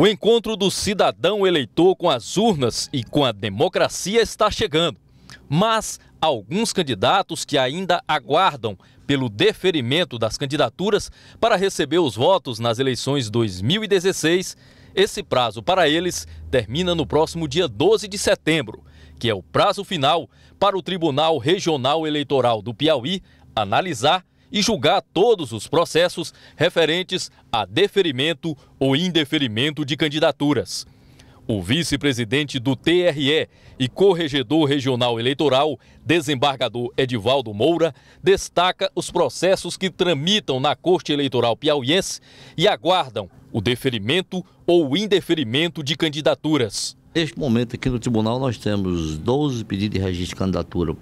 O encontro do cidadão eleitor com as urnas e com a democracia está chegando. Mas alguns candidatos que ainda aguardam pelo deferimento das candidaturas para receber os votos nas eleições 2016, esse prazo para eles termina no próximo dia 12 de setembro, que é o prazo final para o Tribunal Regional Eleitoral do Piauí analisar e julgar todos os processos referentes a deferimento ou indeferimento de candidaturas. O vice-presidente do TRE e corregedor regional eleitoral, desembargador Edivaldo Moura, destaca os processos que tramitam na Corte Eleitoral Piauiense e aguardam o deferimento ou indeferimento de candidaturas. Neste momento aqui no tribunal nós temos 12 pedidos de registro de candidatura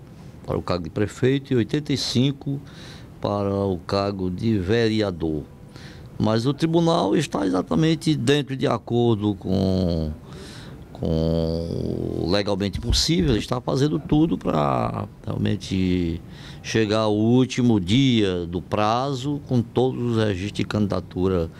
para o cargo de prefeito e 85 para o cargo de vereador. Mas o tribunal está exatamente dentro de acordo com, com legalmente possível, está fazendo tudo para realmente chegar ao último dia do prazo com todos os registros de candidatura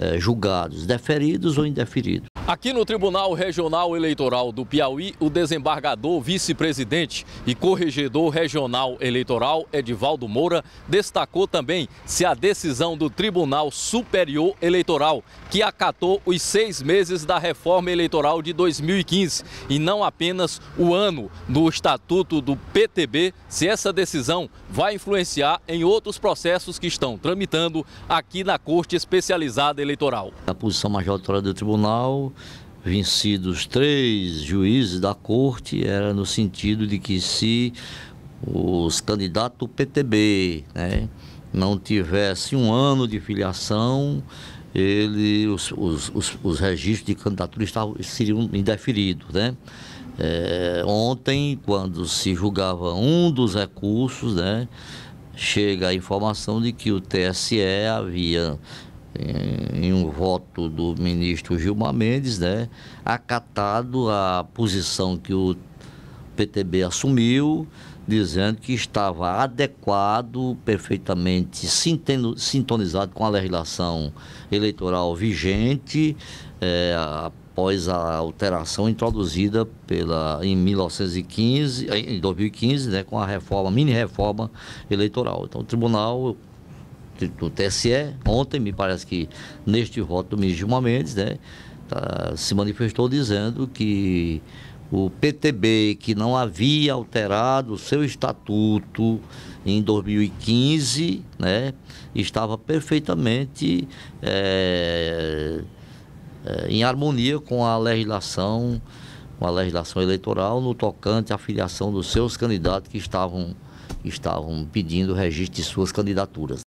eh, julgados, deferidos ou indeferidos. Aqui no Tribunal Regional Eleitoral do Piauí, o desembargador, vice-presidente e corregedor regional eleitoral Edivaldo Moura destacou também se a decisão do Tribunal Superior Eleitoral, que acatou os seis meses da reforma eleitoral de 2015 e não apenas o ano do Estatuto do PTB, se essa decisão vai influenciar em outros processos que estão tramitando aqui na Corte Especializada Eleitoral eleitoral. A posição majoritária do tribunal, vencidos três juízes da corte, era no sentido de que se os candidatos do PTB né, não tivessem um ano de filiação, ele, os, os, os, os registros de candidatura estavam, seriam indeferidos. Né? É, ontem, quando se julgava um dos recursos, né, chega a informação de que o TSE havia em um voto do ministro Gilmar Mendes, né, acatado a posição que o PTB assumiu, dizendo que estava adequado, perfeitamente sintonizado com a legislação eleitoral vigente, é, após a alteração introduzida pela, em 1915, em 2015, né, com a reforma, mini reforma eleitoral. Então, o tribunal do TSE. Ontem, me parece que neste voto do ministro Gilmar Mendes, né, tá, se manifestou dizendo que o PTB, que não havia alterado o seu estatuto em 2015, né, estava perfeitamente é, é, em harmonia com a legislação com a legislação eleitoral no tocante à filiação dos seus candidatos que estavam, estavam pedindo registro de suas candidaturas.